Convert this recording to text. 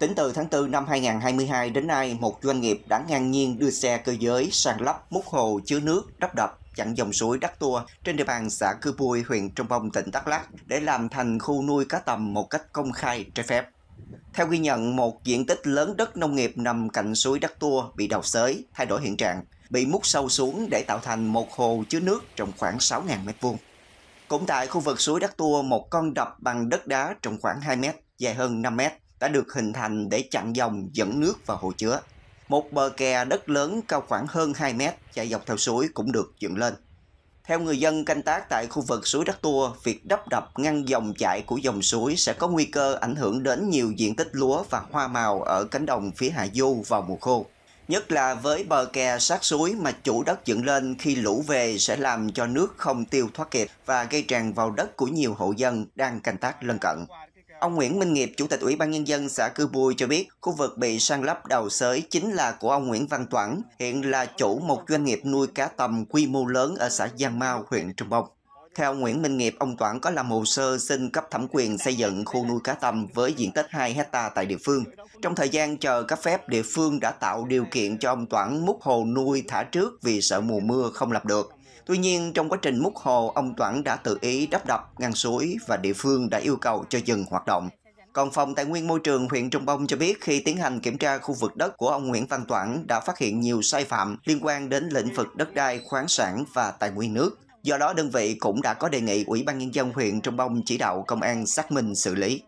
Tính từ tháng 4 năm 2022 đến nay, một doanh nghiệp đã ngang nhiên đưa xe cơ giới sang lắp múc hồ chứa nước, đắp đập chặn dòng suối Đắc Tua trên địa bàn xã Cư Pui, huyện Trong Bông, tỉnh Đắk Lắk để làm thành khu nuôi cá tầm một cách công khai trái phép. Theo ghi nhận, một diện tích lớn đất nông nghiệp nằm cạnh suối Đắc Tua bị đào xới, thay đổi hiện trạng, bị múc sâu xuống để tạo thành một hồ chứa nước rộng khoảng 6.000 m2. Cũng tại khu vực suối Đắc Tua, một con đập bằng đất đá rộng khoảng 2 m, dài hơn 5 m đã được hình thành để chặn dòng dẫn nước vào hồ chứa. Một bờ kè đất lớn cao khoảng hơn 2 mét chạy dọc theo suối cũng được dựng lên. Theo người dân canh tác tại khu vực suối Đắc Tua, việc đắp đập ngăn dòng chảy của dòng suối sẽ có nguy cơ ảnh hưởng đến nhiều diện tích lúa và hoa màu ở cánh đồng phía Hạ Du vào mùa khô. Nhất là với bờ kè sát suối mà chủ đất dựng lên khi lũ về sẽ làm cho nước không tiêu thoát kịp và gây tràn vào đất của nhiều hộ dân đang canh tác lân cận. Ông Nguyễn Minh Nghiệp, Chủ tịch Ủy ban Nhân dân xã Cư bùi cho biết, khu vực bị san lấp đầu sới chính là của ông Nguyễn Văn Toản, hiện là chủ một doanh nghiệp nuôi cá tầm quy mô lớn ở xã Giang mau huyện Trâm Bông. Theo Nguyễn Minh Nghiệp, ông Toản có làm hồ sơ xin cấp thẩm quyền xây dựng khu nuôi cá tầm với diện tích 2 hecta tại địa phương. Trong thời gian chờ cấp phép, địa phương đã tạo điều kiện cho ông Toản múc hồ nuôi thả trước vì sợ mùa mưa không lập được. Tuy nhiên, trong quá trình múc hồ, ông Toản đã tự ý đắp đập ngăn suối và địa phương đã yêu cầu cho dừng hoạt động. Còn Phòng Tài nguyên Môi trường huyện Trông Bông cho biết khi tiến hành kiểm tra khu vực đất của ông Nguyễn Văn Toản đã phát hiện nhiều sai phạm liên quan đến lĩnh vực đất đai, khoáng sản và tài nguyên nước. Do đó, đơn vị cũng đã có đề nghị Ủy ban Nhân dân huyện Trông Bông chỉ đạo công an xác minh xử lý.